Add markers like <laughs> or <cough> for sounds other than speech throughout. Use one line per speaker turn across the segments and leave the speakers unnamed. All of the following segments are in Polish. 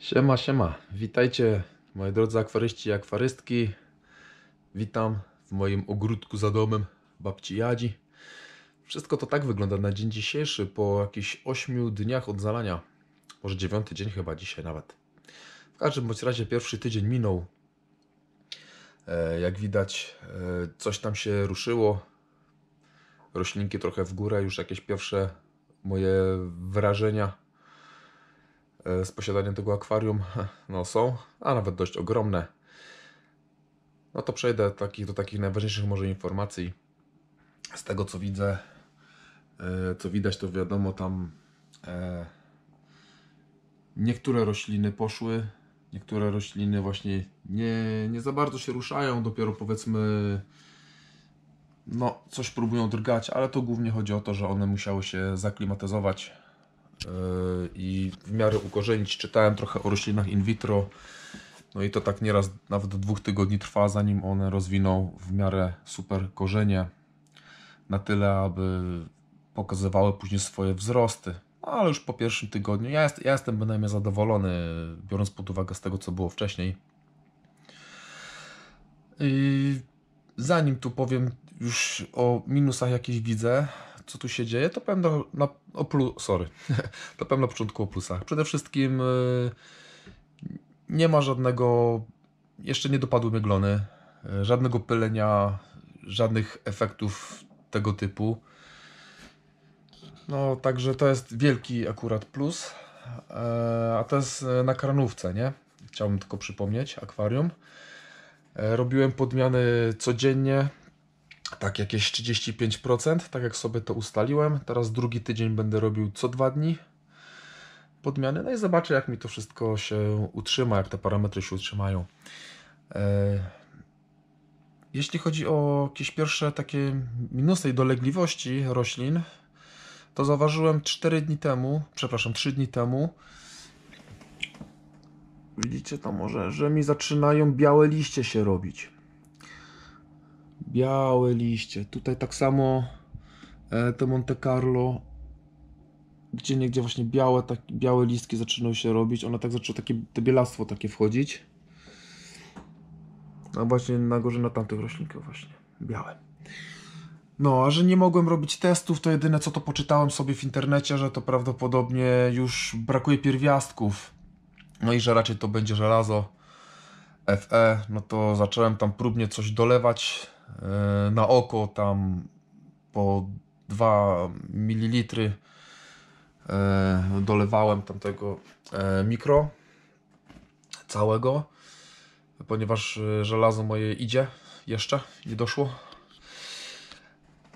Siema, siema. Witajcie moi drodzy akwaryści i akwarystki. Witam w moim ogródku za domem babci Jadzi. Wszystko to tak wygląda na dzień dzisiejszy, po jakichś 8 dniach od zalania. Może 9 dzień chyba dzisiaj nawet. W każdym bądź razie pierwszy tydzień minął. E, jak widać e, coś tam się ruszyło. Roślinki trochę w górę, już jakieś pierwsze moje wrażenia E, z posiadania tego akwarium no są, a nawet dość ogromne. No to przejdę taki, do takich najważniejszych może informacji. Z tego co widzę, e, co widać to wiadomo tam e, niektóre rośliny poszły, niektóre rośliny właśnie nie, nie za bardzo się ruszają, dopiero powiedzmy no coś próbują drgać, ale to głównie chodzi o to, że one musiały się zaklimatyzować E, i w miarę ukorzenić. Czytałem trochę o roślinach in vitro. No i to tak nieraz nawet do dwóch tygodni trwa, zanim one rozwiną w miarę super korzenie. Na tyle, aby pokazywały później swoje wzrosty. No, ale już po pierwszym tygodniu ja, jest, ja jestem bynajmniej zadowolony, biorąc pod uwagę z tego, co było wcześniej. I zanim tu powiem już o minusach jakieś widzę, co tu się dzieje, to powiem na, na, o plus, sorry, <laughs> to powiem na początku o plusach. Przede wszystkim y, nie ma żadnego, jeszcze nie dopadły mnie glony, y, żadnego pylenia, żadnych efektów tego typu. No, także to jest wielki akurat plus. E, a to jest e, na kranówce, nie? Chciałbym tylko przypomnieć, akwarium. E, robiłem podmiany codziennie, tak jakieś 35%, tak jak sobie to ustaliłem. Teraz drugi tydzień będę robił co dwa dni podmiany, no i zobaczę jak mi to wszystko się utrzyma, jak te parametry się utrzymają. E, jeśli chodzi o jakieś pierwsze takie minusy i dolegliwości roślin, to zauważyłem 4 dni temu, przepraszam, 3 dni temu, widzicie to może, że mi zaczynają białe liście się robić. Białe liście. Tutaj tak samo e, to Monte Carlo. Gdzie niegdzie właśnie białe, tak, białe listki zaczynały się robić. Ona tak zaczęła takie to bielactwo takie wchodzić. no właśnie na górze na tamtych roślinkach właśnie. Białe. No, a że nie mogłem robić testów, to jedyne co to poczytałem sobie w internecie, że to prawdopodobnie już brakuje pierwiastków. No i że raczej to będzie żelazo FE. No to zacząłem tam próbnie coś dolewać E, na oko tam po 2 ml e, dolewałem tamtego e, mikro całego, ponieważ żelazo moje idzie jeszcze, nie doszło.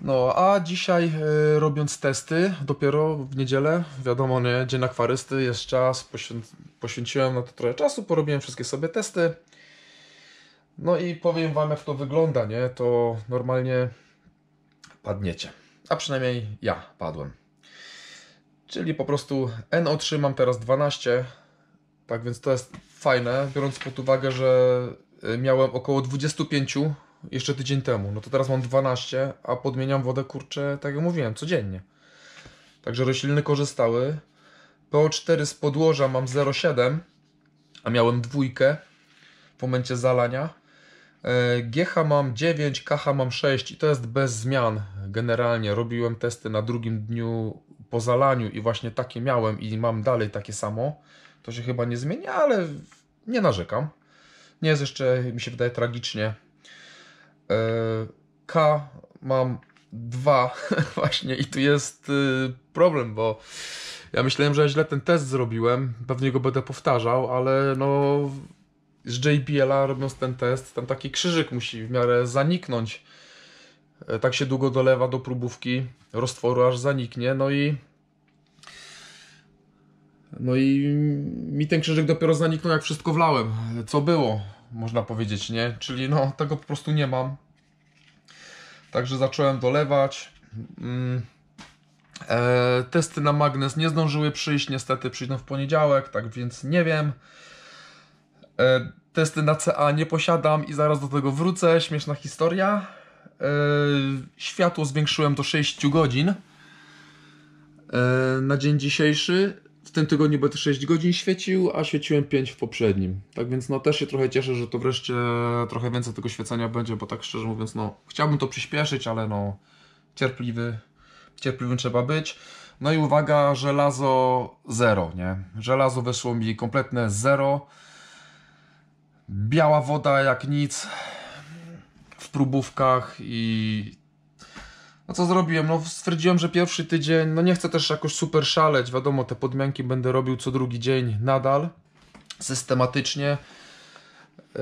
No, a dzisiaj robiąc testy, dopiero w niedzielę, wiadomo, nie, dzień akwarysty, jest czas, poświęciłem na to trochę czasu, porobiłem wszystkie sobie testy. No i powiem Wam, jak to wygląda, nie? To normalnie padniecie. A przynajmniej ja padłem. Czyli po prostu NO3 mam teraz 12, tak więc to jest fajne, biorąc pod uwagę, że y, miałem około 25 jeszcze tydzień temu. No to teraz mam 12, a podmieniam wodę kurczę, tak jak mówiłem, codziennie. Także rośliny korzystały. PO4 z podłoża mam 0,7, a miałem dwójkę w momencie zalania. GH mam 9, KH mam 6 i to jest bez zmian. Generalnie robiłem testy na drugim dniu po zalaniu i właśnie takie miałem i mam dalej takie samo. To się chyba nie zmienia, ale nie narzekam. Nie jest jeszcze, mi się wydaje, tragicznie. E, K mam 2 <laughs> właśnie i tu jest y, problem, bo ja myślałem, że źle ten test zrobiłem. Pewnie go będę powtarzał, ale no z JBL-a robiąc ten test, tam taki krzyżyk musi w miarę zaniknąć. E, tak się długo dolewa do próbówki roztworu, aż zaniknie. No i no i mi ten krzyżyk dopiero zaniknął, jak wszystko wlałem. Co było, można powiedzieć, nie? Czyli no, tego po prostu nie mam. Także zacząłem dolewać. Mm. E, testy na magnes nie zdążyły przyjść, niestety przyjdą w poniedziałek, tak więc nie wiem. E, testy na CA nie posiadam i zaraz do tego wrócę. Śmieszna historia. E, światło zwiększyłem do 6 godzin e, na dzień dzisiejszy. W tym tygodniu będę 6 godzin świecił, a świeciłem 5 w poprzednim. Tak więc no też się trochę cieszę, że to wreszcie trochę więcej tego świecenia będzie, bo tak szczerze mówiąc, no chciałbym to przyspieszyć, ale no cierpliwy, cierpliwym trzeba być. No i uwaga, żelazo zero nie? Żelazo wyszło mi kompletne zero biała woda jak nic w próbówkach i no co zrobiłem? No stwierdziłem, że pierwszy tydzień, no nie chcę też jakoś super szaleć, wiadomo, te podmianki będę robił co drugi dzień nadal, systematycznie. Yy,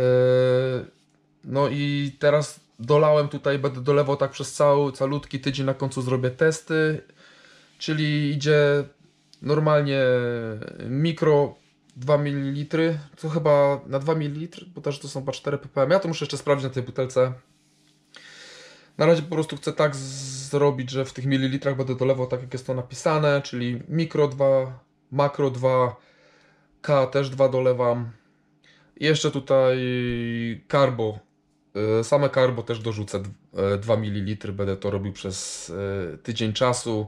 no i teraz dolałem tutaj, będę dolewał tak przez cały, calutki tydzień, na końcu zrobię testy, czyli idzie normalnie mikro 2 ml, to chyba na 2 ml, bo też to są po 4 ppm. Ja to muszę jeszcze sprawdzić na tej butelce. Na razie po prostu chcę tak zrobić, że w tych mililitrach będę dolewał tak jak jest to napisane, czyli mikro 2, makro 2, K też 2 dolewam. I jeszcze tutaj karbo, e, same karbo też dorzucę 2 e, ml, będę to robił przez e, tydzień czasu.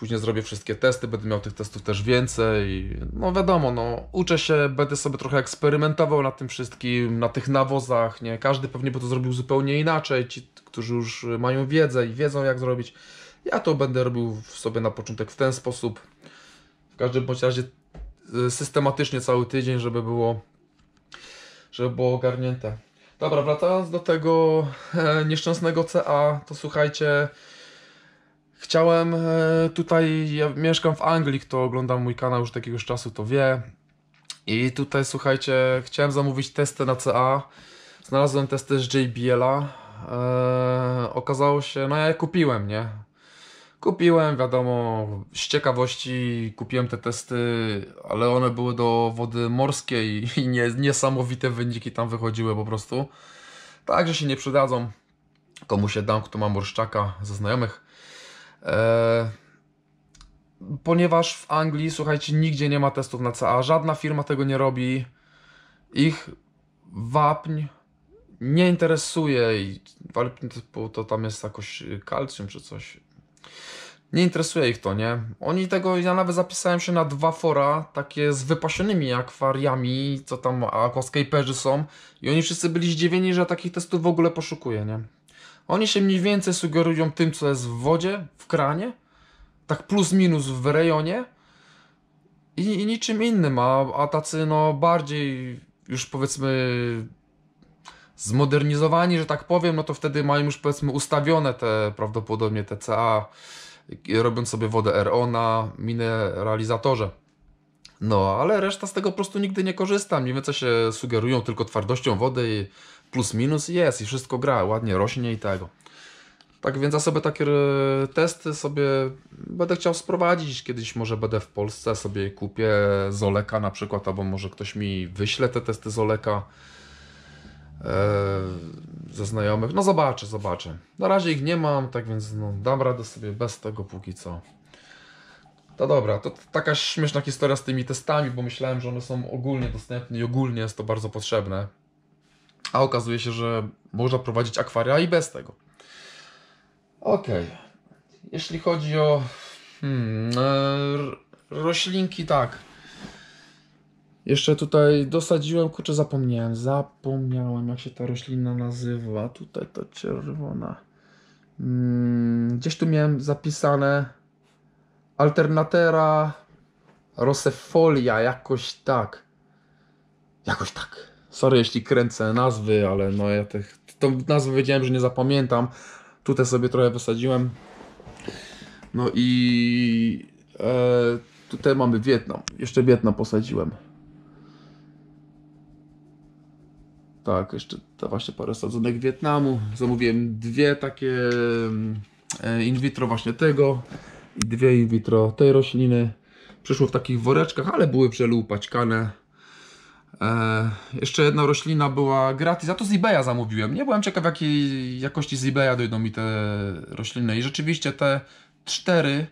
Później zrobię wszystkie testy, będę miał tych testów też więcej. No wiadomo, no, uczę się, będę sobie trochę eksperymentował na tym wszystkim, na tych nawozach, nie? Każdy pewnie by to zrobił zupełnie inaczej. Ci, którzy już mają wiedzę i wiedzą jak zrobić. Ja to będę robił sobie na początek w ten sposób. W każdym bądź razie y, systematycznie cały tydzień, żeby było, żeby było ogarnięte. Dobra, wracając do tego e, nieszczęsnego CA, to słuchajcie, Chciałem e, tutaj, ja mieszkam w Anglii, kto ogląda mój kanał już jakiegoś czasu to wie. I tutaj słuchajcie, chciałem zamówić testy na CA. Znalazłem testy z JBL-a. Eee, okazało się, no ja je kupiłem, nie? Kupiłem, wiadomo, z ciekawości kupiłem te testy, ale one były do wody morskiej <laughs> i nie, niesamowite wyniki tam wychodziły po prostu. Także się nie przydadzą. Komu się dam, kto ma morszczaka ze znajomych. E, ponieważ w Anglii, słuchajcie, nigdzie nie ma testów na CA, żadna firma tego nie robi. Ich wapń nie interesuje i to tam jest jakoś kalcium czy coś. Nie interesuje ich to, nie? Oni tego, ja nawet zapisałem się na dwa fora, takie z wypasionymi akwariami, co tam aquascaperzy są i oni wszyscy byli zdziwieni, że takich testów w ogóle poszukuje, nie? Oni się mniej więcej sugerują tym, co jest w wodzie, w kranie, tak plus minus w rejonie i, i niczym innym, a, a tacy no bardziej już powiedzmy zmodernizowani, że tak powiem, no to wtedy mają już powiedzmy ustawione te prawdopodobnie TCA, robiąc sobie wodę RO na mineralizatorze. No, ale reszta z tego po prostu nigdy nie korzysta. Mniej więcej się sugerują tylko twardością wody i plus minus jest i wszystko gra, ładnie rośnie i tego. Tak więc ja sobie takie e, testy sobie będę chciał sprowadzić. Kiedyś może będę w Polsce, sobie kupię Zoleka na przykład, albo może ktoś mi wyśle te testy Zoleka e, ze znajomych. No zobaczę, zobaczę. Na razie ich nie mam, tak więc no, dam radę sobie bez tego póki co. To dobra, to taka śmieszna historia z tymi testami, bo myślałem, że one są ogólnie dostępne i ogólnie jest to bardzo potrzebne. A okazuje się, że można prowadzić akwaria i bez tego. Ok. Jeśli chodzi o hmm, e, roślinki, tak. Jeszcze tutaj dosadziłem, kurczę, zapomniałem, zapomniałem jak się ta roślina nazywa. Tutaj to czerwona. Hmm, gdzieś tu miałem zapisane alternatera rosefolia, jakoś tak. Jakoś tak. Sorry, jeśli kręcę nazwy, ale no ja tych, tą nazwę wiedziałem, że nie zapamiętam. Tutaj sobie trochę wysadziłem. No i e, tutaj mamy Wietnam. Jeszcze Wietnam posadziłem. Tak, jeszcze to właśnie parę sadzonek Wietnamu. Zamówiłem dwie takie mm, e, in vitro właśnie tego i dwie in vitro tej rośliny. Przyszło w takich woreczkach, ale były przelupaćkane. E, jeszcze jedna roślina była gratis, a to z eBaya zamówiłem. Nie byłem ciekaw jakiej jakości z eBaya dojdą mi te rośliny i rzeczywiście te cztery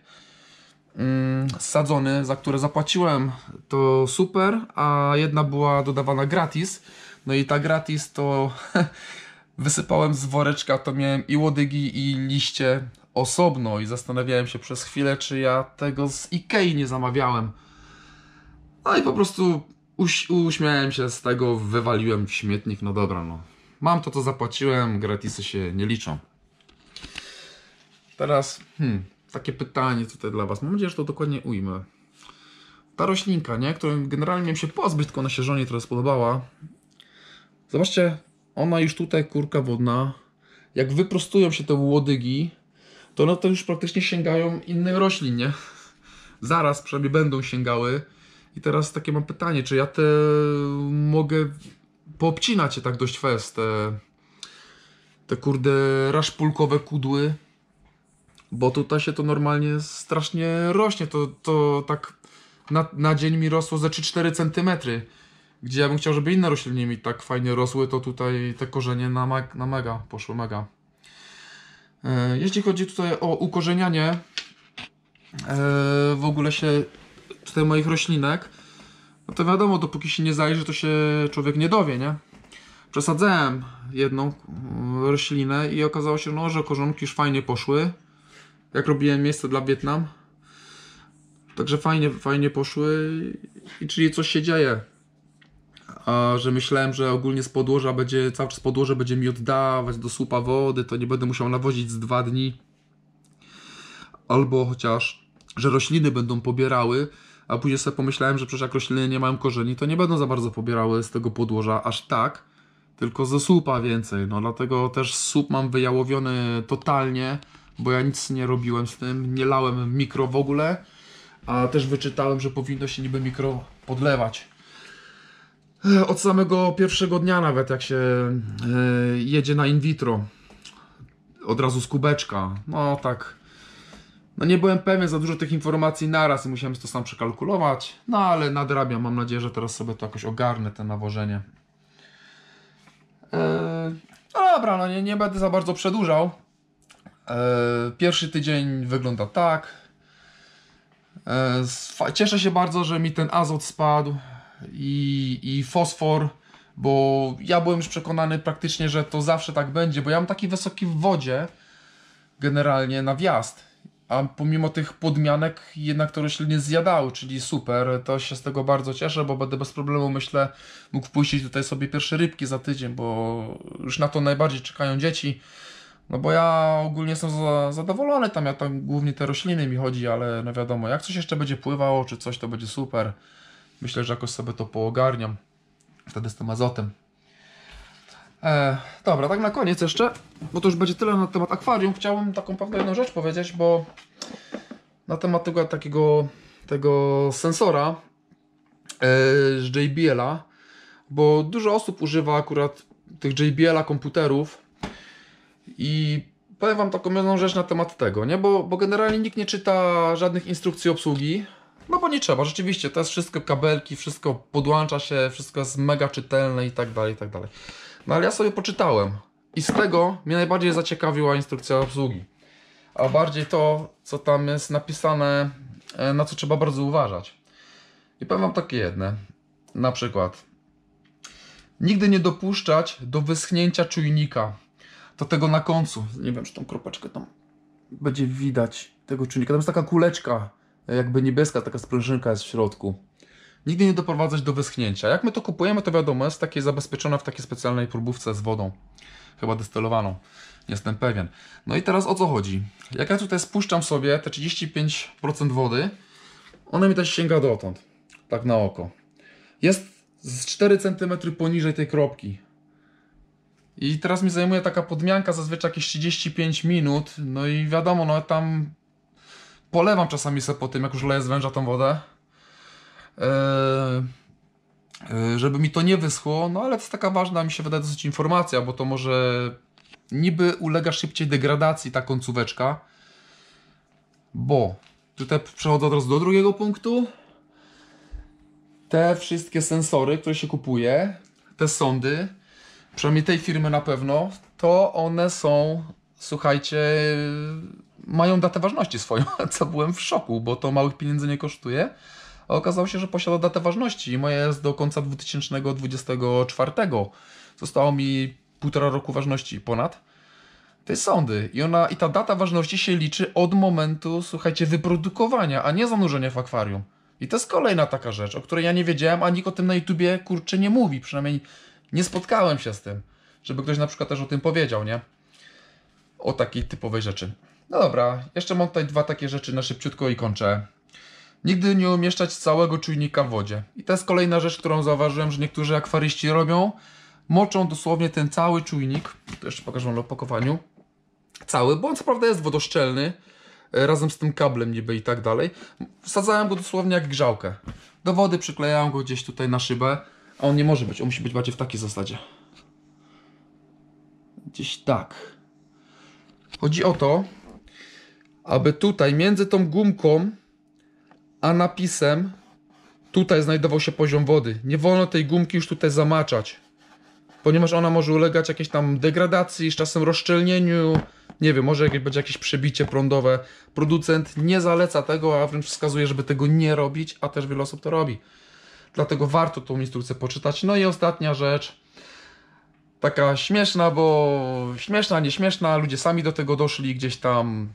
mm, sadzony, za które zapłaciłem to super, a jedna była dodawana gratis. No i ta gratis to <laughs> wysypałem z woreczka, to miałem i łodygi i liście osobno i zastanawiałem się przez chwilę, czy ja tego z Ikei nie zamawiałem. No i po prostu Uś uśmiałem się z tego, wywaliłem w śmietnik, no dobra no. Mam to, co zapłaciłem, gratisy się nie liczą. Teraz, hmm, takie pytanie tutaj dla Was. Mam nadzieję, że to dokładnie ujmę. Ta roślinka, nie, którą generalnie miałem się pozbyć, tylko ona się żonie trochę spodobała. Zobaczcie, ona już tutaj, kurka wodna, jak wyprostują się te łodygi, to one to już praktycznie sięgają innych roślin, nie? Zaraz przynajmniej będą sięgały. I teraz takie mam pytanie, czy ja te mogę poobcinać je tak dość fest, te, te kurde raszpulkowe kudły, bo tutaj się to normalnie strasznie rośnie, to, to tak na, na dzień mi rosło ze 3-4 centymetry gdzie ja bym chciał, żeby inne rośliny mi tak fajnie rosły, to tutaj te korzenie na, na mega poszły, mega. E, jeśli chodzi tutaj o ukorzenianie, e, w ogóle się tutaj moich roślinek, no to wiadomo, dopóki się nie zajrzy, to się człowiek nie dowie, nie? Przesadzałem jedną mm, roślinę i okazało się, no, że korzonki już fajnie poszły. Jak robiłem miejsce dla Wietnam. Także fajnie, fajnie poszły i czyli coś się dzieje. A że myślałem, że ogólnie z podłoża będzie, cały czas podłoże będzie mi oddawać do słupa wody, to nie będę musiał nawozić z dwa dni. Albo chociaż, że rośliny będą pobierały, a później sobie pomyślałem, że przecież jak rośliny nie mają korzeni, to nie będą za bardzo pobierały z tego podłoża aż tak, tylko ze słupa więcej. No dlatego też słup mam wyjałowiony totalnie, bo ja nic nie robiłem z tym, nie lałem mikro w ogóle, a też wyczytałem, że powinno się niby mikro podlewać. E, od samego pierwszego dnia nawet, jak się e, jedzie na in vitro, od razu z kubeczka, no tak no nie byłem pewien, za dużo tych informacji naraz i musiałem to sam przekalkulować, no ale nadrabiam, mam nadzieję, że teraz sobie to jakoś ogarnę, to nawożenie. Eee, no dobra, no nie, nie będę za bardzo przedłużał. Eee, pierwszy tydzień wygląda tak. Eee, cieszę się bardzo, że mi ten azot spadł i, i fosfor, bo ja byłem już przekonany praktycznie, że to zawsze tak będzie, bo ja mam taki wysoki w wodzie generalnie na wjazd a pomimo tych podmianek jednak to rośliny zjadały, czyli super. To się z tego bardzo cieszę, bo będę bez problemu, myślę, mógł puścić tutaj sobie pierwsze rybki za tydzień, bo już na to najbardziej czekają dzieci. No bo ja ogólnie jestem za, zadowolony tam, ja tam głównie te rośliny mi chodzi, ale no wiadomo, jak coś jeszcze będzie pływało czy coś, to będzie super. Myślę, że jakoś sobie to poogarniam wtedy z tym azotem. E, dobra, tak na koniec jeszcze, bo to już będzie tyle na temat akwarium, chciałbym taką pewną jedną rzecz powiedzieć, bo na temat tego takiego tego sensora e, z JBL-a, bo dużo osób używa akurat tych JBL-a komputerów i powiem Wam taką jedną rzecz na temat tego, nie? Bo, bo generalnie nikt nie czyta żadnych instrukcji obsługi, no bo nie trzeba, rzeczywiście, to jest wszystko kabelki, wszystko podłącza się, wszystko jest mega czytelne i tak dalej, i tak dalej. No ale ja sobie poczytałem i z tego mnie najbardziej zaciekawiła instrukcja obsługi. A bardziej to, co tam jest napisane, e, na co trzeba bardzo uważać. I powiem Wam takie jedne. Na przykład, nigdy nie dopuszczać do wyschnięcia czujnika. Do tego na końcu. Nie wiem, czy tą kropeczkę tam będzie widać tego czujnika. Tam jest taka kuleczka, e, jakby niebieska, taka sprężynka jest w środku nigdy nie doprowadzać do wyschnięcia. Jak my to kupujemy, to wiadomo, jest takie zabezpieczone w takiej specjalnej próbówce z wodą, chyba destylowaną. Jestem pewien. No i teraz o co chodzi? Jak ja tutaj spuszczam sobie te 35% wody, ona mi też sięga dotąd, tak na oko. Jest z 4 cm poniżej tej kropki. I teraz mi zajmuje taka podmianka zazwyczaj jakieś 35 minut. No i wiadomo, no tam polewam czasami sobie po tym, jak już leję z węża tą wodę. E, e, żeby mi to nie wyschło, no ale to jest taka ważna, mi się wydaje, dosyć informacja, bo to może niby ulega szybciej degradacji ta końcóweczka, bo tutaj przechodzę od razu do drugiego punktu. Te wszystkie sensory, które się kupuje, te sondy, przynajmniej tej firmy na pewno, to one są, słuchajcie, mają datę ważności swoją, <laughs> co byłem w szoku, bo to małych pieniędzy nie kosztuje a okazało się, że posiada datę ważności i moja jest do końca 2024. Zostało mi półtora roku ważności ponad Te sądy I ona, i ta data ważności się liczy od momentu, słuchajcie, wyprodukowania, a nie zanurzenia w akwarium. I to jest kolejna taka rzecz, o której ja nie wiedziałem, a nikt o tym na YouTubie, kurczę, nie mówi. Przynajmniej nie spotkałem się z tym. Żeby ktoś na przykład też o tym powiedział, nie? O takiej typowej rzeczy. No dobra, jeszcze mam tutaj dwa takie rzeczy na szybciutko i kończę. Nigdy nie umieszczać całego czujnika w wodzie. I to jest kolejna rzecz, którą zauważyłem, że niektórzy akwaryści robią. Moczą dosłownie ten cały czujnik. To jeszcze pokażę wam na opakowaniu. Cały, bo on co prawda jest wodoszczelny. E, razem z tym kablem niby i tak dalej. Wsadzałem go dosłownie jak grzałkę. Do wody przyklejałem go gdzieś tutaj na szybę. A on nie może być, on musi być bardziej w takiej zasadzie. Gdzieś tak. Chodzi o to, aby tutaj między tą gumką a napisem tutaj znajdował się poziom wody. Nie wolno tej gumki już tutaj zamaczać, ponieważ ona może ulegać jakiejś tam degradacji, z czasem rozszczelnieniu, nie wiem, może jakieś, będzie jakieś przebicie prądowe. Producent nie zaleca tego, a wręcz wskazuje, żeby tego nie robić, a też wiele osób to robi. Dlatego warto tą instrukcję poczytać. No i ostatnia rzecz, taka śmieszna, bo śmieszna, nieśmieszna, ludzie sami do tego doszli gdzieś tam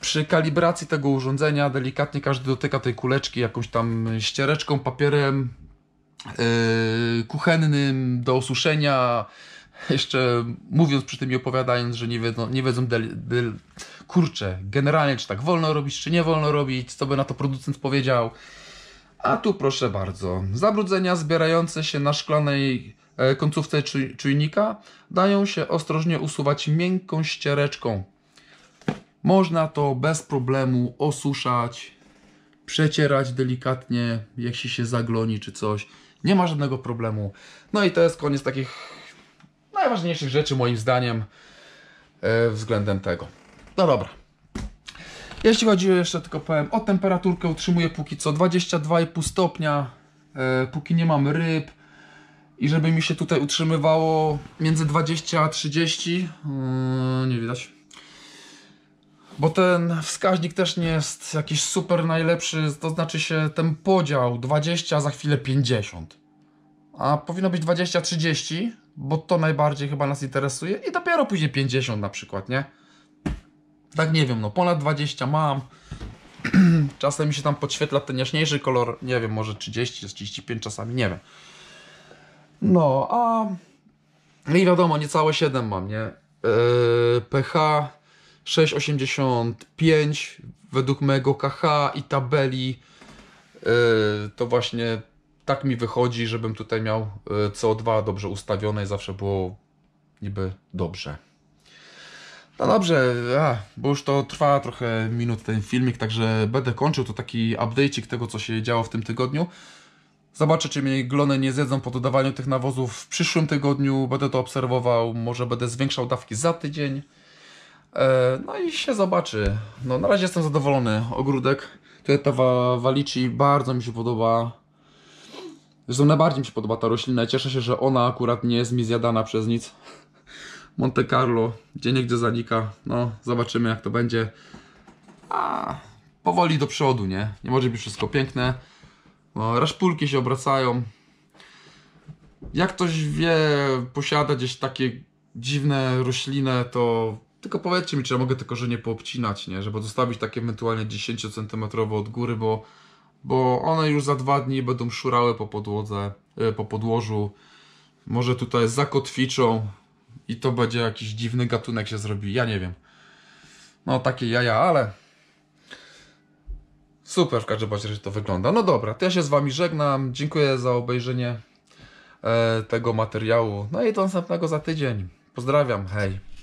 przy kalibracji tego urządzenia delikatnie każdy dotyka tej kuleczki jakąś tam ściereczką, papierem yy, kuchennym do osuszenia. Jeszcze mówiąc przy tym i opowiadając, że nie wiedzą, nie wiedzą del, del, kurczę, generalnie czy tak wolno robić, czy nie wolno robić, co by na to producent powiedział. A tu proszę bardzo, zabrudzenia zbierające się na szklanej e, końcówce czujnika dają się ostrożnie usuwać miękką ściereczką można to bez problemu osuszać, przecierać delikatnie, jeśli się zagloni czy coś. Nie ma żadnego problemu. No i to jest koniec takich najważniejszych rzeczy moim zdaniem yy, względem tego. No dobra. Jeśli chodzi jeszcze tylko powiem o temperaturkę, utrzymuję póki co 22,5 stopnia, yy, póki nie mam ryb i żeby mi się tutaj utrzymywało między 20 a 30, yy, mm, nie widać, bo ten wskaźnik też nie jest jakiś super najlepszy, to znaczy się ten podział 20, a za chwilę 50. A powinno być 20-30, bo to najbardziej chyba nas interesuje i dopiero później 50 na przykład, nie? Tak nie wiem, no ponad 20 mam. <clears throat> czasem mi się tam podświetla ten jaśniejszy kolor, nie wiem, może 30, 35 czasami, nie wiem. No, a... I wiadomo, niecałe 7 mam, nie? Yy, pH 6,85 według mojego KH i tabeli yy, to właśnie tak mi wychodzi, żebym tutaj miał e, CO2 dobrze ustawione i zawsze było niby dobrze. No dobrze, a, bo już to trwa trochę minut ten filmik, także będę kończył to taki update'ik tego, co się działo w tym tygodniu. Zobaczę, czy mnie glony nie zjedzą po dodawaniu tych nawozów w przyszłym tygodniu. Będę to obserwował, może będę zwiększał dawki za tydzień. E, no i się zobaczy. No na razie jestem zadowolony. Ogródek. Tutaj ta wa bardzo mi się podoba. Zresztą najbardziej mi się podoba ta roślina. Cieszę się, że ona akurat nie jest mi zjadana przez nic. <laughs> Monte Carlo, gdzie niegdzie zanika. No, zobaczymy jak to będzie. A powoli do przodu, nie? Nie może być wszystko piękne. No, raszpulki się obracają. Jak ktoś wie, posiada gdzieś takie dziwne rośliny, to tylko powiedzcie mi, czy ja mogę te korzenie poobcinać, nie? Żeby zostawić takie ewentualnie 10 cm od góry, bo, bo one już za dwa dni będą szurały po podłodze, e, po podłożu. Może tutaj zakotwiczą i to będzie jakiś dziwny gatunek się zrobi, ja nie wiem. No takie jaja, ale super w każdym razie to wygląda. No dobra, to ja się z Wami żegnam. Dziękuję za obejrzenie e, tego materiału. No i do następnego za tydzień. Pozdrawiam, hej.